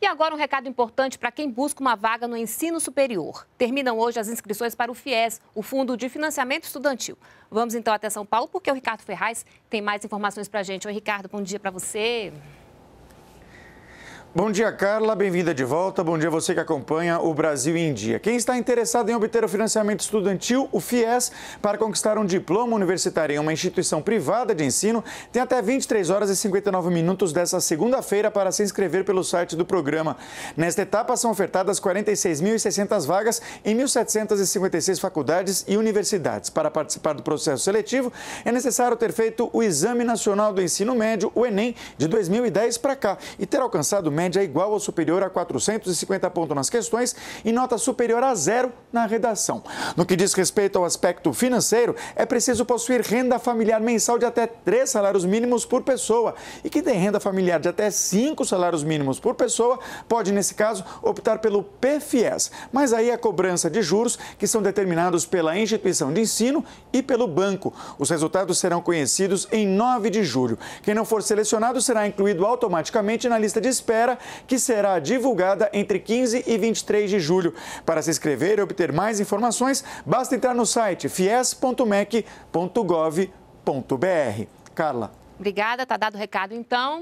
E agora um recado importante para quem busca uma vaga no ensino superior. Terminam hoje as inscrições para o FIES, o Fundo de Financiamento Estudantil. Vamos então até São Paulo, porque o Ricardo Ferraz tem mais informações para a gente. Oi, Ricardo, bom dia para você. Bom dia, Carla. Bem-vinda de volta. Bom dia você que acompanha o Brasil em Dia. Quem está interessado em obter o financiamento estudantil, o FIES, para conquistar um diploma universitário em uma instituição privada de ensino, tem até 23 horas e 59 minutos desta segunda-feira para se inscrever pelo site do programa. Nesta etapa são ofertadas 46.600 vagas em 1.756 faculdades e universidades. Para participar do processo seletivo, é necessário ter feito o Exame Nacional do Ensino Médio, o ENEM, de 2010 para cá e ter alcançado média é igual ou superior a 450 pontos nas questões e nota superior a zero na redação. No que diz respeito ao aspecto financeiro, é preciso possuir renda familiar mensal de até três salários mínimos por pessoa e quem tem renda familiar de até cinco salários mínimos por pessoa pode, nesse caso, optar pelo PFIES, mas aí a cobrança de juros que são determinados pela instituição de ensino e pelo banco. Os resultados serão conhecidos em 9 de julho. Quem não for selecionado será incluído automaticamente na lista de espera que será divulgada entre 15 e 23 de julho. Para se inscrever e obter mais informações, basta entrar no site fies.mec.gov.br. Carla. Obrigada, tá dado o recado então.